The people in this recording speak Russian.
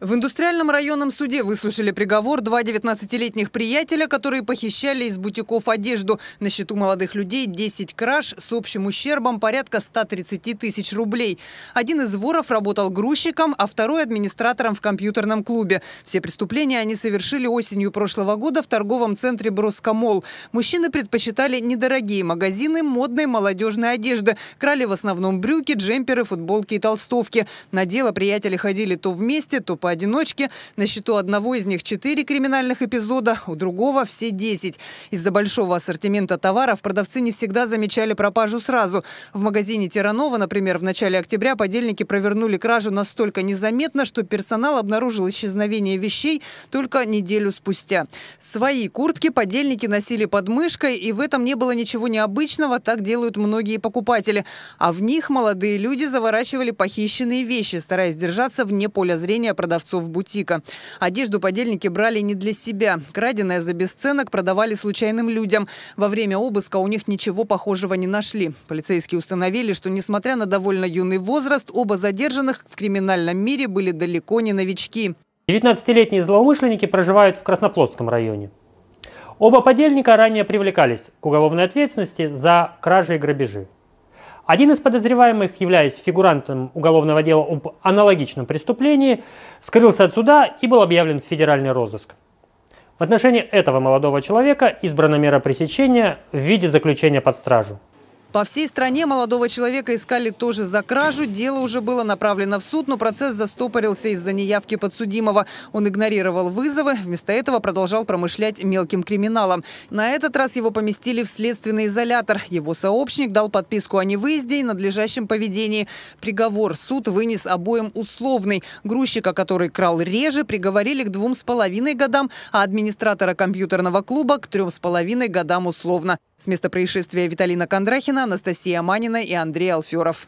В индустриальном районном суде выслушали приговор два 19-летних приятеля, которые похищали из бутиков одежду. На счету молодых людей 10 краж с общим ущербом порядка 130 тысяч рублей. Один из воров работал грузчиком, а второй – администратором в компьютерном клубе. Все преступления они совершили осенью прошлого года в торговом центре «Броскомол». Мужчины предпочитали недорогие магазины модной молодежной одежды. Крали в основном брюки, джемперы, футболки и толстовки. На дело приятели ходили то вместе, то по поодиночке. На счету одного из них четыре криминальных эпизода, у другого все десять. Из-за большого ассортимента товаров продавцы не всегда замечали пропажу сразу. В магазине Тиранова, например, в начале октября подельники провернули кражу настолько незаметно, что персонал обнаружил исчезновение вещей только неделю спустя. Свои куртки подельники носили под мышкой, и в этом не было ничего необычного, так делают многие покупатели. А в них молодые люди заворачивали похищенные вещи, стараясь держаться вне поля зрения продавцов продавцов бутика. Одежду подельники брали не для себя. Краденое за бесценок продавали случайным людям. Во время обыска у них ничего похожего не нашли. Полицейские установили, что несмотря на довольно юный возраст, оба задержанных в криминальном мире были далеко не новички. 19-летние злоумышленники проживают в Краснофлотском районе. Оба подельника ранее привлекались к уголовной ответственности за кражи и грабежи. Один из подозреваемых, являясь фигурантом уголовного дела об аналогичном преступлении, скрылся от суда и был объявлен в федеральный розыск. В отношении этого молодого человека избрана мера пресечения в виде заключения под стражу. По всей стране молодого человека искали тоже за кражу. Дело уже было направлено в суд, но процесс застопорился из-за неявки подсудимого. Он игнорировал вызовы, вместо этого продолжал промышлять мелким криминалом. На этот раз его поместили в следственный изолятор. Его сообщник дал подписку о невыезде и надлежащем поведении. Приговор суд вынес обоим условный. Грузчика, который крал реже, приговорили к двум с половиной годам, а администратора компьютерного клуба к трем с половиной годам условно. С места происшествия Виталина Кондрахина, Анастасия Манина и Андрей Алферов.